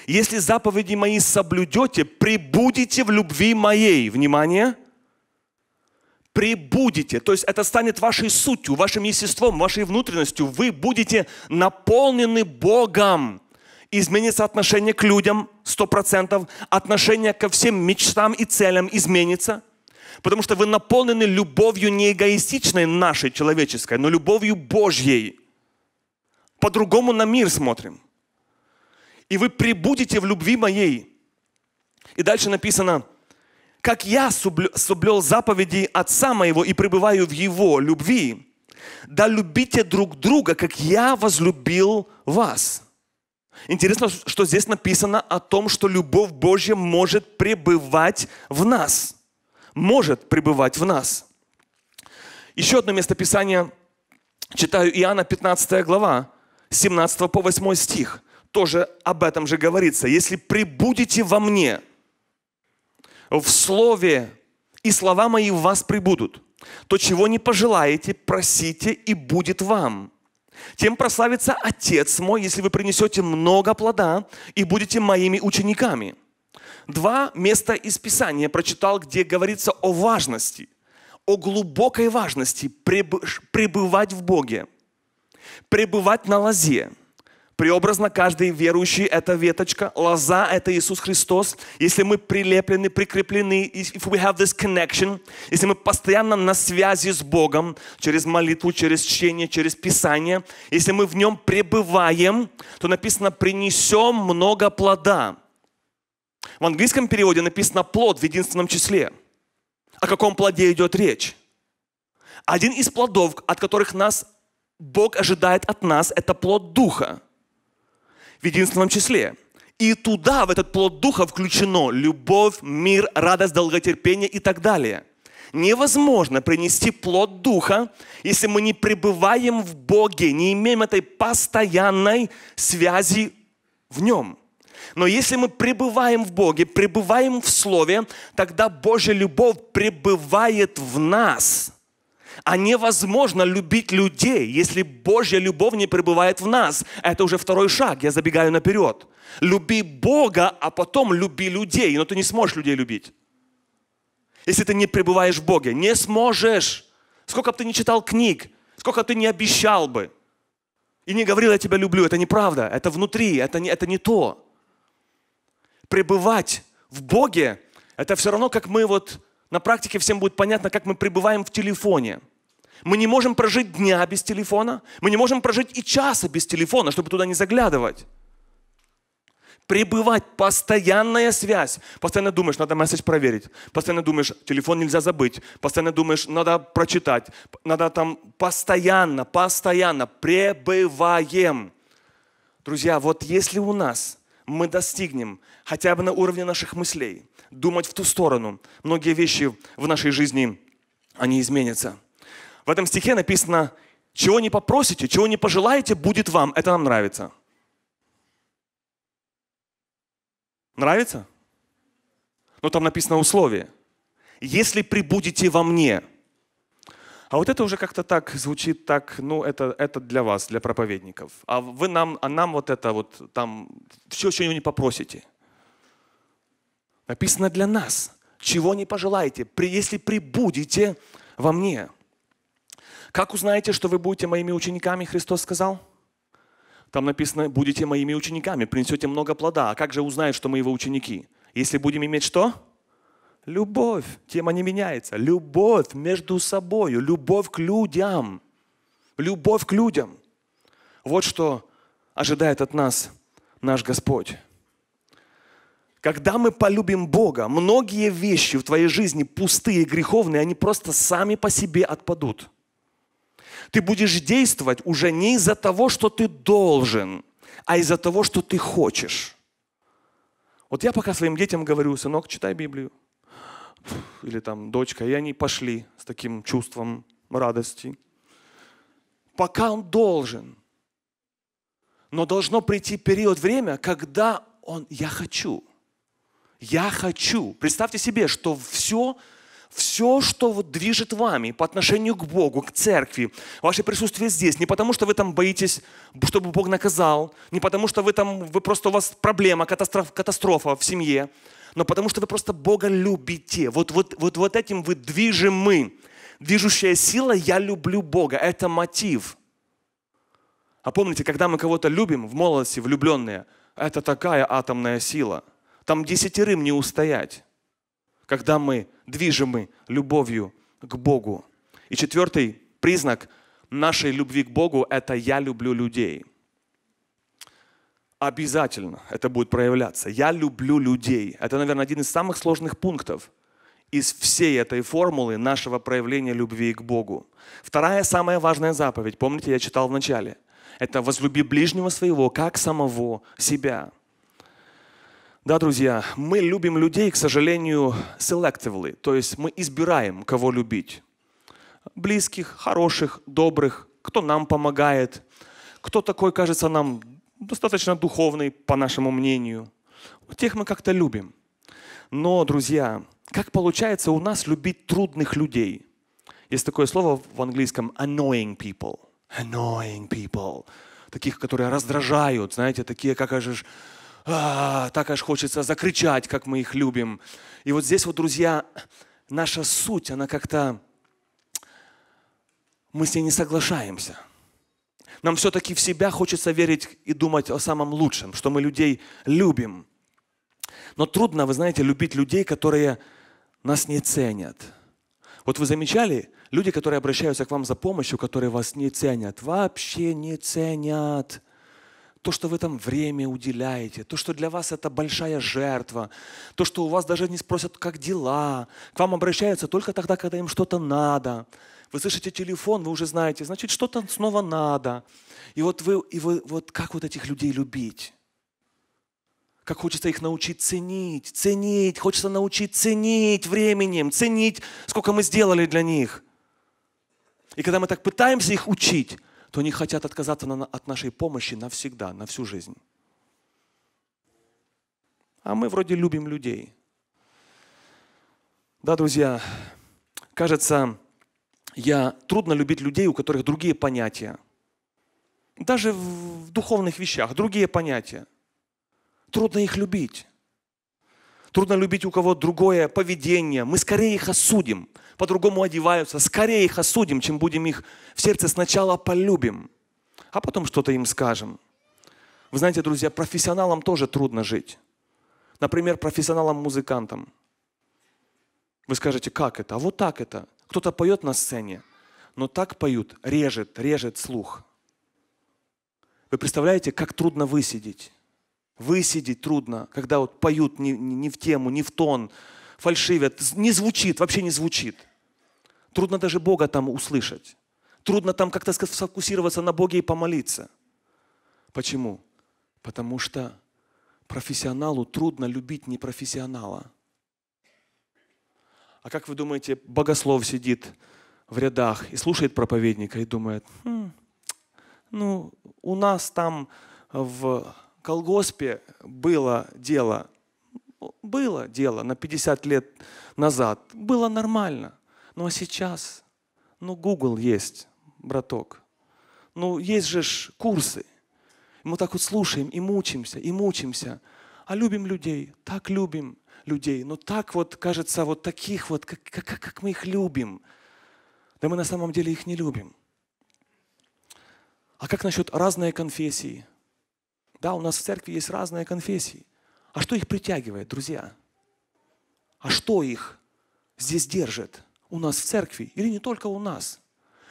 «Если заповеди мои соблюдете, прибудете в любви моей». Внимание! Прибудете. То есть это станет вашей сутью, вашим естеством, вашей внутренностью. Вы будете наполнены Богом. Изменится отношение к людям 100%, отношение ко всем мечтам и целям изменится – Потому что вы наполнены любовью не эгоистичной нашей, человеческой, но любовью Божьей. По-другому на мир смотрим. И вы прибудете в любви моей. И дальше написано, как я соблюл заповеди Отца моего и пребываю в Его любви, да любите друг друга, как я возлюбил вас. Интересно, что здесь написано о том, что любовь Божья может пребывать в нас – может пребывать в нас. Еще одно местописание читаю Иоанна 15 глава, 17 по 8 стих. Тоже об этом же говорится. «Если прибудете во мне, в слове, и слова мои в вас прибудут, то чего не пожелаете, просите, и будет вам». Тем прославится Отец мой, если вы принесете много плода и будете моими учениками два места из Писания прочитал, где говорится о важности, о глубокой важности пребывать в Боге, пребывать на лозе. Преобразно каждый верующий – это веточка, лоза – это Иисус Христос. Если мы прилеплены, прикреплены, if we have this connection, если мы постоянно на связи с Богом, через молитву, через чтение, через Писание, если мы в Нем пребываем, то написано «принесем много плода». В английском переводе написано «плод» в единственном числе. О каком плоде идет речь? Один из плодов, от которых нас Бог ожидает от нас, это плод Духа в единственном числе. И туда, в этот плод Духа, включено любовь, мир, радость, долготерпение и так далее. Невозможно принести плод Духа, если мы не пребываем в Боге, не имеем этой постоянной связи в Нем – но если мы пребываем в Боге, пребываем в Слове, тогда Божья любовь пребывает в нас. А невозможно любить людей, если Божья любовь не пребывает в нас. Это уже второй шаг, я забегаю наперед. Люби Бога, а потом люби людей, но ты не сможешь людей любить. Если ты не пребываешь в Боге, не сможешь. Сколько бы ты не читал книг, сколько ты не обещал бы. И не говорил, я тебя люблю, это неправда, это внутри, это не, это не то пребывать в Боге, это все равно, как мы вот на практике всем будет понятно, как мы пребываем в телефоне. Мы не можем прожить дня без телефона, мы не можем прожить и часа без телефона, чтобы туда не заглядывать. Пребывать, постоянная связь. Постоянно думаешь, надо месседж проверить. Постоянно думаешь, телефон нельзя забыть. Постоянно думаешь, надо прочитать. Надо там постоянно, постоянно пребываем. Друзья, вот если у нас – мы достигнем хотя бы на уровне наших мыслей, думать в ту сторону. Многие вещи в нашей жизни, они изменятся. В этом стихе написано, чего не попросите, чего не пожелаете, будет вам. Это нам нравится. Нравится? Но там написано условие. Если прибудете во мне – а вот это уже как-то так звучит, так, ну, это, это для вас, для проповедников. А вы нам, а нам вот это вот там все что-нибудь не попросите. Написано для нас. Чего не пожелаете, если прибудете во мне. Как узнаете, что вы будете моими учениками, Христос сказал? Там написано, будете моими учениками, принесете много плода. А как же узнают, что мы его ученики? Если будем иметь что? Любовь, тема не меняется. Любовь между собой, любовь к людям. Любовь к людям. Вот что ожидает от нас наш Господь. Когда мы полюбим Бога, многие вещи в твоей жизни пустые, греховные, они просто сами по себе отпадут. Ты будешь действовать уже не из-за того, что ты должен, а из-за того, что ты хочешь. Вот я пока своим детям говорю, сынок, читай Библию или там дочка, и они пошли с таким чувством радости. Пока он должен. Но должно прийти период время, когда он «я хочу». Я хочу. Представьте себе, что все, все, что вот движет вами по отношению к Богу, к церкви, ваше присутствие здесь, не потому, что вы там боитесь, чтобы Бог наказал, не потому, что вы там, вы просто у вас проблема, катастроф катастрофа в семье, но потому что вы просто Бога любите. Вот, вот, вот, вот этим вы движимы. Движущая сила «я люблю Бога» – это мотив. А помните, когда мы кого-то любим, в молодости влюбленные, это такая атомная сила. Там десятерым не устоять, когда мы движимы любовью к Богу. И четвертый признак нашей любви к Богу – это «я люблю людей». Обязательно это будет проявляться. Я люблю людей. Это, наверное, один из самых сложных пунктов из всей этой формулы нашего проявления любви к Богу. Вторая самая важная заповедь, помните, я читал в начале, это «возлюби ближнего своего, как самого себя». Да, друзья, мы любим людей, к сожалению, selectively, то есть мы избираем, кого любить. Близких, хороших, добрых, кто нам помогает, кто такой кажется нам достаточно духовный, по нашему мнению. Тех мы как-то любим. Но, друзья, как получается у нас любить трудных людей? Есть такое слово в английском annoying people. Annoying people. Таких, которые раздражают, знаете, такие, как аж, а, так аж хочется закричать, как мы их любим. И вот здесь вот, друзья, наша суть, она как-то... Мы с ней не соглашаемся – нам все-таки в себя хочется верить и думать о самом лучшем, что мы людей любим. Но трудно, вы знаете, любить людей, которые нас не ценят. Вот вы замечали, люди, которые обращаются к вам за помощью, которые вас не ценят, вообще не ценят то, что вы там время уделяете, то, что для вас это большая жертва, то, что у вас даже не спросят, как дела, к вам обращаются только тогда, когда им что-то надо. Вы слышите телефон, вы уже знаете, значит, что-то снова надо. И вот вы, и вы, вот как вот этих людей любить? Как хочется их научить ценить, ценить, хочется научить ценить временем, ценить, сколько мы сделали для них. И когда мы так пытаемся их учить, то они хотят отказаться на, от нашей помощи навсегда, на всю жизнь. А мы вроде любим людей. Да, друзья, кажется, я трудно любить людей, у которых другие понятия. Даже в духовных вещах другие понятия. Трудно их любить. Трудно любить у кого другое поведение. Мы скорее их осудим, по-другому одеваются, скорее их осудим, чем будем их в сердце сначала полюбим, а потом что-то им скажем. Вы знаете, друзья, профессионалам тоже трудно жить. Например, профессионалам-музыкантам. Вы скажете, как это? А вот так это. Кто-то поет на сцене, но так поют, режет, режет слух. Вы представляете, как трудно высидеть? Высидеть трудно, когда вот поют не, не, не в тему, не в тон, фальшивят, не звучит, вообще не звучит. Трудно даже Бога там услышать. Трудно там как-то сфокусироваться на Боге и помолиться. Почему? Потому что профессионалу трудно любить непрофессионала. А как вы думаете, богослов сидит в рядах и слушает проповедника и думает, хм, ну, у нас там в колгоспе было дело, было дело на 50 лет назад, было нормально. Ну а сейчас, ну Google есть, браток. Ну есть же ж курсы. Мы так вот слушаем и мучимся, и мучимся. А любим людей, так любим людей, но ну так вот, кажется, вот таких вот, как, как, как мы их любим. Да мы на самом деле их не любим. А как насчет разной конфессии? Да, у нас в церкви есть разные конфессии. А что их притягивает, друзья? А что их здесь держит? У нас в церкви или не только у нас?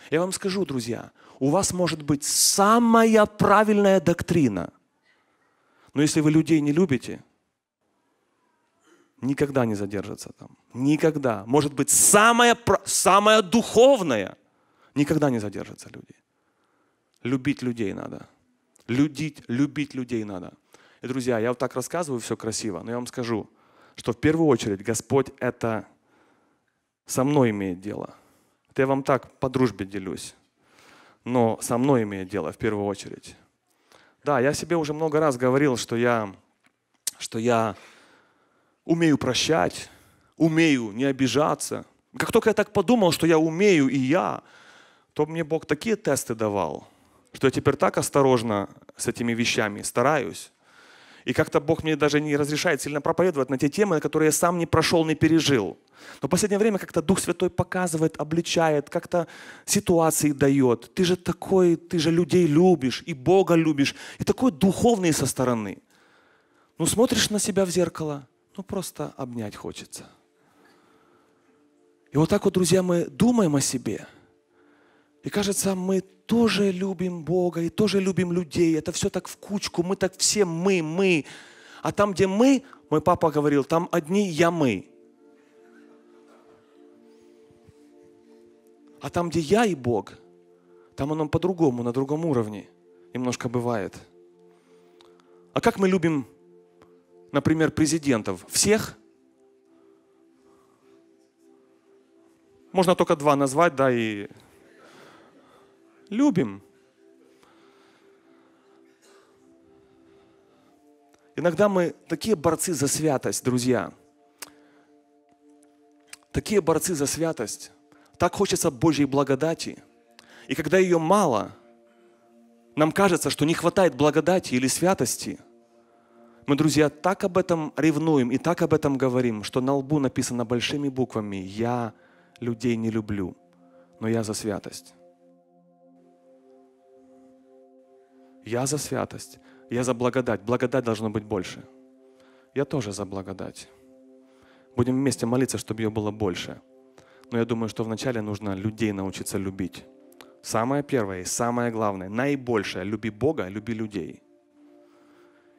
Я вам скажу, друзья, у вас может быть самая правильная доктрина. Но если вы людей не любите, никогда не задержится там. Никогда. Может быть, самое, самое духовное никогда не задержатся люди. Любить людей надо. Людить, любить людей надо. И, друзья, я вот так рассказываю все красиво, но я вам скажу, что в первую очередь Господь это со мной имеет дело. Это я вам так по дружбе делюсь. Но со мной имеет дело в первую очередь. Да, я себе уже много раз говорил, что я, что я умею прощать, умею не обижаться. Как только я так подумал, что я умею и я, то мне Бог такие тесты давал, что я теперь так осторожно с этими вещами стараюсь. И как-то Бог мне даже не разрешает сильно проповедовать на те темы, которые я сам не прошел, не пережил. Но в последнее время как-то Дух Святой показывает, обличает, как-то ситуации дает. Ты же такой, ты же людей любишь, и Бога любишь, и такой духовный со стороны. Ну смотришь на себя в зеркало, ну просто обнять хочется. И вот так вот, друзья, мы думаем о себе. И кажется, мы тоже любим Бога и тоже любим людей. Это все так в кучку, мы так все мы, мы. А там, где мы, мой папа говорил, там одни я мы. А там, где я и Бог, там оно по-другому, на другом уровне немножко бывает. А как мы любим например, президентов, всех? Можно только два назвать, да, и любим. Иногда мы такие борцы за святость, друзья. Такие борцы за святость. Так хочется Божьей благодати. И когда ее мало, нам кажется, что не хватает благодати или святости – мы, друзья, так об этом ревнуем и так об этом говорим, что на лбу написано большими буквами «Я людей не люблю, но я за святость». Я за святость, я за благодать. Благодать должно быть больше. Я тоже за благодать. Будем вместе молиться, чтобы ее было больше. Но я думаю, что вначале нужно людей научиться любить. Самое первое и самое главное, наибольшее, люби Бога, люби людей –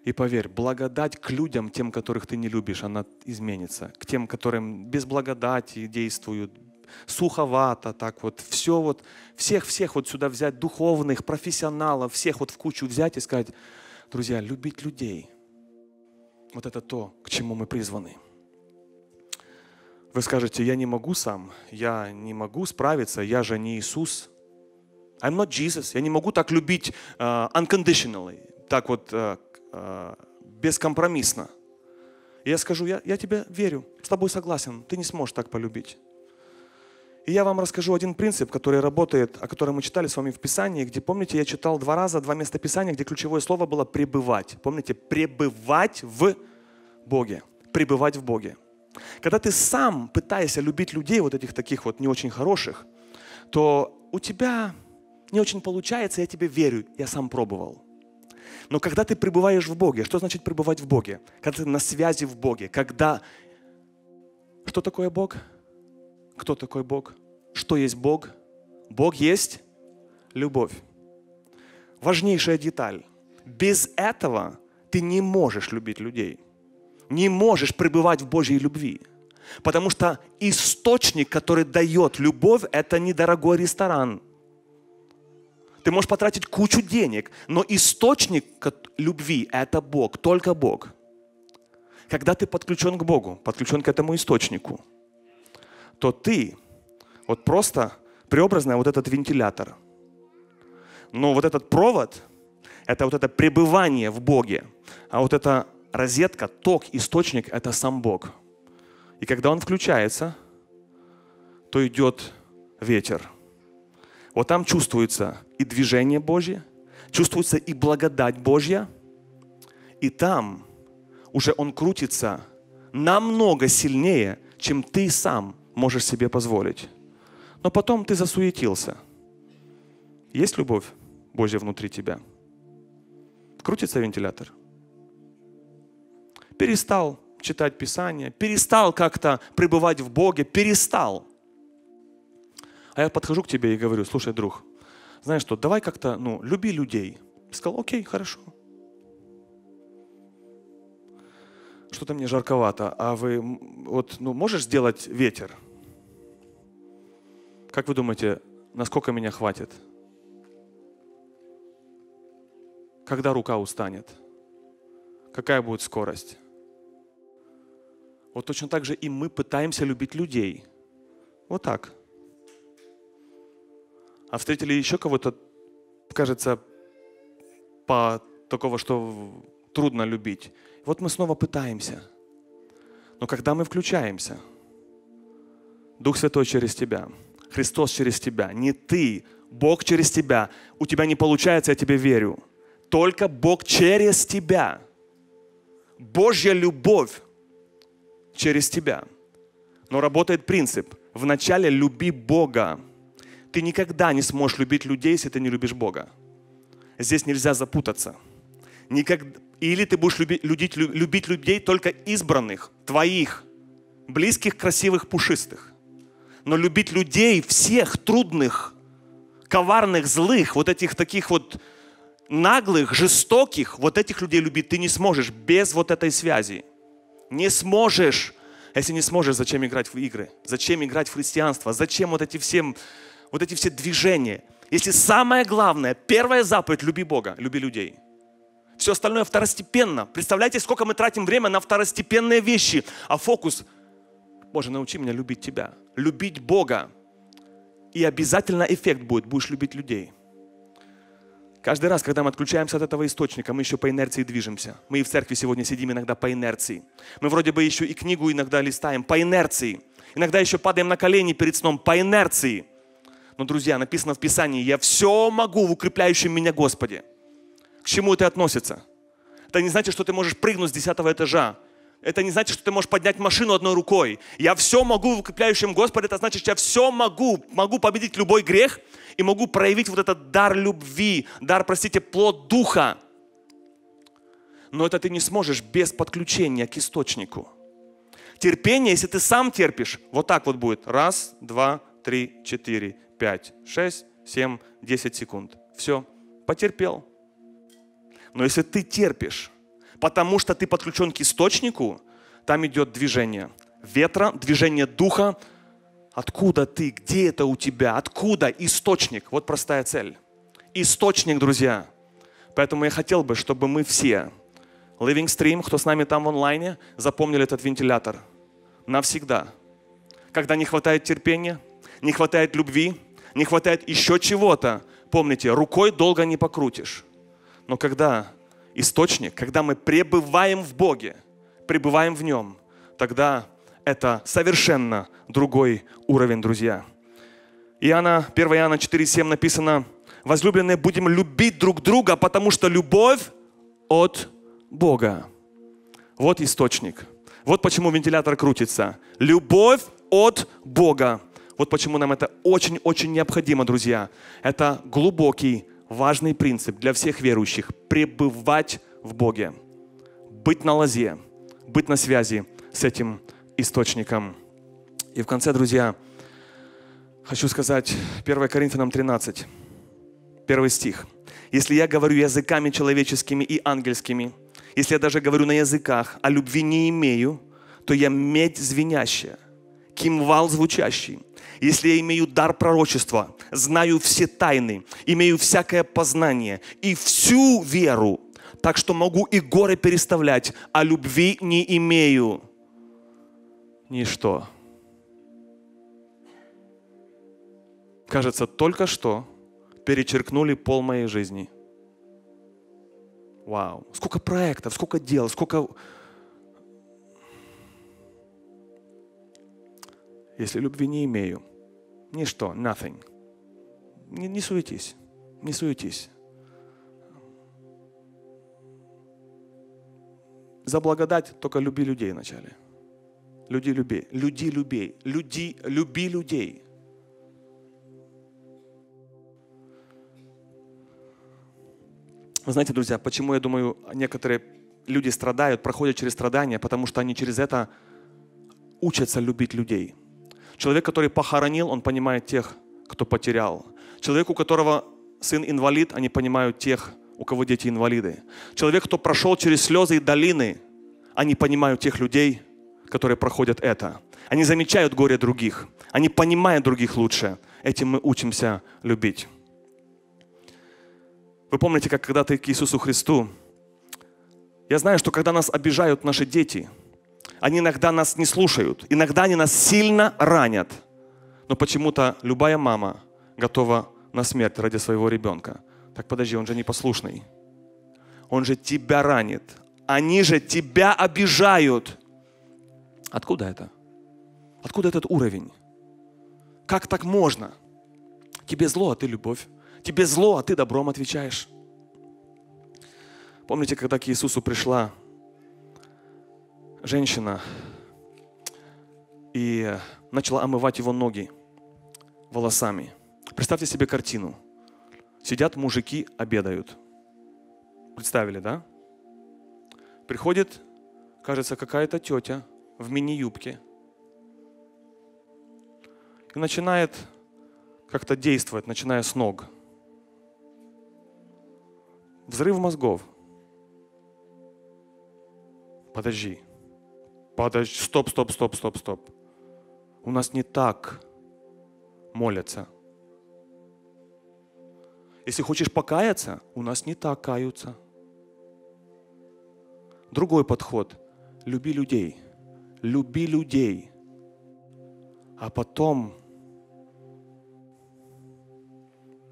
и поверь, благодать к людям, тем, которых ты не любишь, она изменится. К тем, которым без благодати действуют, суховато, так вот, все вот, всех-всех вот сюда взять, духовных, профессионалов, всех вот в кучу взять и сказать, друзья, любить людей. Вот это то, к чему мы призваны. Вы скажете, я не могу сам, я не могу справиться, я же не Иисус. I'm not Jesus. Я не могу так любить uh, unconditionally, так вот uh, бескомпромиссно. И я скажу, я, я тебе верю, с тобой согласен, ты не сможешь так полюбить. И я вам расскажу один принцип, который работает, о котором мы читали с вами в Писании, где, помните, я читал два раза, два места Писания, где ключевое слово было «пребывать». Помните, «пребывать в Боге». «Пребывать в Боге». Когда ты сам пытаешься любить людей, вот этих таких вот не очень хороших, то у тебя не очень получается, я тебе верю, я сам пробовал. Но когда ты пребываешь в Боге, что значит пребывать в Боге? Когда ты на связи в Боге, когда... Что такое Бог? Кто такой Бог? Что есть Бог? Бог есть любовь. Важнейшая деталь. Без этого ты не можешь любить людей. Не можешь пребывать в Божьей любви. Потому что источник, который дает любовь, это недорогой ресторан – ты можешь потратить кучу денег, но источник любви – это Бог, только Бог. Когда ты подключен к Богу, подключен к этому источнику, то ты вот просто преобразная вот этот вентилятор. Но вот этот провод – это вот это пребывание в Боге, а вот эта розетка, ток, источник – это сам Бог. И когда он включается, то идет ветер. Вот там чувствуется и движение Божье, чувствуется и благодать Божья, и там уже он крутится намного сильнее, чем ты сам можешь себе позволить. Но потом ты засуетился. Есть любовь Божья внутри тебя? Крутится вентилятор? Перестал читать Писание, перестал как-то пребывать в Боге, перестал. А я подхожу к тебе и говорю, слушай, друг, знаешь что, давай как-то, ну, люби людей. Ты сказал, окей, хорошо. Что-то мне жарковато, а вы, вот, ну, можешь сделать ветер? Как вы думаете, насколько меня хватит? Когда рука устанет? Какая будет скорость? Вот точно так же и мы пытаемся любить людей. Вот так а встретили еще кого-то, кажется, по такого, что трудно любить. Вот мы снова пытаемся. Но когда мы включаемся, Дух Святой через тебя, Христос через тебя, не ты, Бог через тебя. У тебя не получается, я тебе верю. Только Бог через тебя. Божья любовь через тебя. Но работает принцип. Вначале люби Бога. Ты никогда не сможешь любить людей, если ты не любишь Бога. Здесь нельзя запутаться. Никогда... Или ты будешь любить, любить, любить людей только избранных, твоих, близких, красивых, пушистых. Но любить людей всех трудных, коварных, злых, вот этих таких вот наглых, жестоких, вот этих людей любить ты не сможешь без вот этой связи. Не сможешь. А если не сможешь, зачем играть в игры? Зачем играть в христианство? Зачем вот эти всем вот эти все движения. Если самое главное, первая заповедь – люби Бога, люби людей. Все остальное второстепенно. Представляете, сколько мы тратим время на второстепенные вещи, а фокус – Боже, научи меня любить Тебя, любить Бога. И обязательно эффект будет, будешь любить людей. Каждый раз, когда мы отключаемся от этого источника, мы еще по инерции движемся. Мы и в церкви сегодня сидим иногда по инерции. Мы вроде бы еще и книгу иногда листаем по инерции. Иногда еще падаем на колени перед сном по инерции. Но, друзья, написано в Писании, я все могу в укрепляющем меня Господе. К чему это относится? Это не значит, что ты можешь прыгнуть с десятого этажа. Это не значит, что ты можешь поднять машину одной рукой. Я все могу в укрепляющем Господе. Это значит, что я все могу. Могу победить любой грех и могу проявить вот этот дар любви, дар, простите, плод духа. Но это ты не сможешь без подключения к источнику. Терпение, если ты сам терпишь, вот так вот будет. Раз, два, три, четыре, 5, 6, 7, 10 секунд. Все, потерпел. Но если ты терпишь, потому что ты подключен к источнику, там идет движение ветра, движение духа. Откуда ты? Где это у тебя? Откуда источник? Вот простая цель. Источник, друзья. Поэтому я хотел бы, чтобы мы все, Living Stream, кто с нами там в онлайне, запомнили этот вентилятор навсегда. Когда не хватает терпения, не хватает любви, не хватает еще чего-то. Помните, рукой долго не покрутишь. Но когда источник, когда мы пребываем в Боге, пребываем в Нем, тогда это совершенно другой уровень, друзья. Иоанна, 1 Иоанна 4,7 написано, «Возлюбленные, будем любить друг друга, потому что любовь от Бога». Вот источник. Вот почему вентилятор крутится. Любовь от Бога. Вот почему нам это очень-очень необходимо, друзья. Это глубокий, важный принцип для всех верующих – пребывать в Боге, быть на лозе, быть на связи с этим источником. И в конце, друзья, хочу сказать 1 Коринфянам 13, первый стих. «Если я говорю языками человеческими и ангельскими, если я даже говорю на языках, а любви не имею, то я медь звенящая, кимвал звучащий. Если я имею дар пророчества, знаю все тайны, имею всякое познание и всю веру, так что могу и горы переставлять, а любви не имею. Ничто. Кажется, только что перечеркнули пол моей жизни. Вау. Сколько проектов, сколько дел, сколько Если любви не имею, ничто, nothing. Не, не суетись, не суетись. За благодать только люби людей вначале. Люди люби, люди любей, люди, люби людей. Вы знаете, друзья, почему я думаю, некоторые люди страдают, проходят через страдания, потому что они через это учатся любить людей – Человек, который похоронил, он понимает тех, кто потерял. Человек, у которого сын инвалид, они понимают тех, у кого дети инвалиды. Человек, кто прошел через слезы и долины, они понимают тех людей, которые проходят это. Они замечают горе других. Они понимают других лучше. Этим мы учимся любить. Вы помните, как когда ты к Иисусу Христу, я знаю, что когда нас обижают наши дети – они иногда нас не слушают, иногда они нас сильно ранят. Но почему-то любая мама готова на смерть ради своего ребенка. Так подожди, он же непослушный. Он же тебя ранит. Они же тебя обижают. Откуда это? Откуда этот уровень? Как так можно? Тебе зло, а ты любовь. Тебе зло, а ты добром отвечаешь. Помните, когда к Иисусу пришла женщина и начала омывать его ноги волосами. Представьте себе картину. Сидят мужики, обедают. Представили, да? Приходит, кажется, какая-то тетя в мини-юбке и начинает как-то действовать, начиная с ног. Взрыв мозгов. Подожди, Подожди, стоп, стоп, стоп, стоп, стоп. У нас не так молятся. Если хочешь покаяться, у нас не так каются. Другой подход. Люби людей. Люби людей. А потом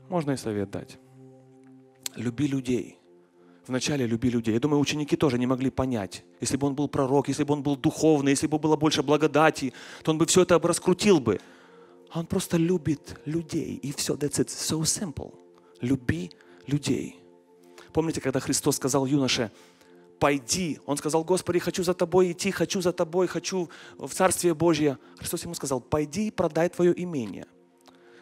можно и совет дать. Люби людей. Вначале люби людей. Я думаю, ученики тоже не могли понять. Если бы он был пророк, если бы он был духовный, если бы было больше благодати, то он бы все это раскрутил бы. А он просто любит людей. И все, that's it. So simple. Люби людей. Помните, когда Христос сказал юноше, пойди. Он сказал, Господи, хочу за тобой идти, хочу за тобой, хочу в Царствие Божье. Христос ему сказал, пойди и продай твое имение.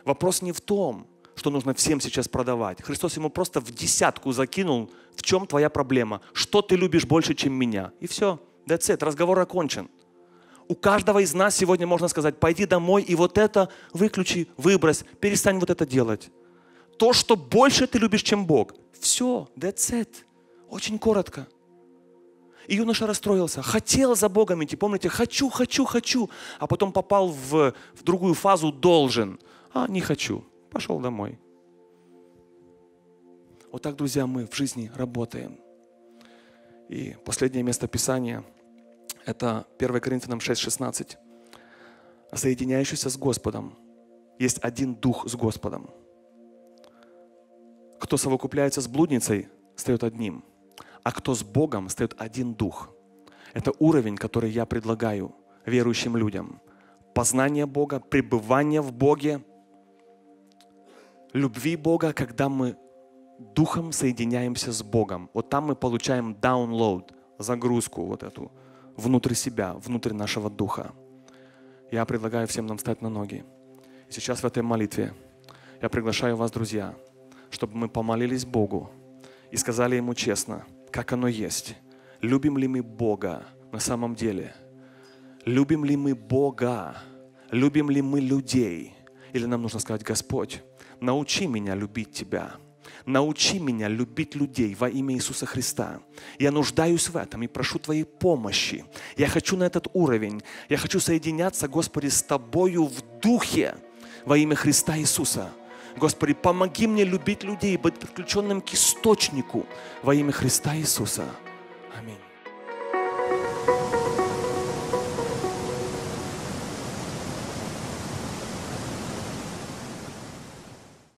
Вопрос не в том, что нужно всем сейчас продавать. Христос ему просто в десятку закинул, в чем твоя проблема, что ты любишь больше, чем меня. И все, that's it, разговор окончен. У каждого из нас сегодня можно сказать, пойди домой и вот это выключи, выбрось, перестань вот это делать. То, что больше ты любишь, чем Бог. Все, that's it. Очень коротко. И юноша расстроился. Хотел за Богом идти. Помните, хочу, хочу, хочу. А потом попал в, в другую фазу должен. А, не хочу пошел домой. Вот так, друзья, мы в жизни работаем. И последнее место Писания – это 1 Коринфянам 6,16. «Соединяющийся с Господом, есть один дух с Господом. Кто совокупляется с блудницей, стает одним, а кто с Богом, стает один дух». Это уровень, который я предлагаю верующим людям. Познание Бога, пребывание в Боге – любви Бога, когда мы духом соединяемся с Богом. Вот там мы получаем download, загрузку вот эту внутрь себя, внутрь нашего духа. Я предлагаю всем нам встать на ноги. сейчас в этой молитве я приглашаю вас, друзья, чтобы мы помолились Богу и сказали Ему честно, как оно есть. Любим ли мы Бога на самом деле? Любим ли мы Бога? Любим ли мы людей? Или нам нужно сказать, Господь, научи меня любить Тебя. Научи меня любить людей во имя Иисуса Христа. Я нуждаюсь в этом и прошу Твоей помощи. Я хочу на этот уровень. Я хочу соединяться, Господи, с Тобою в Духе во имя Христа Иисуса. Господи, помоги мне любить людей, быть подключенным к источнику во имя Христа Иисуса.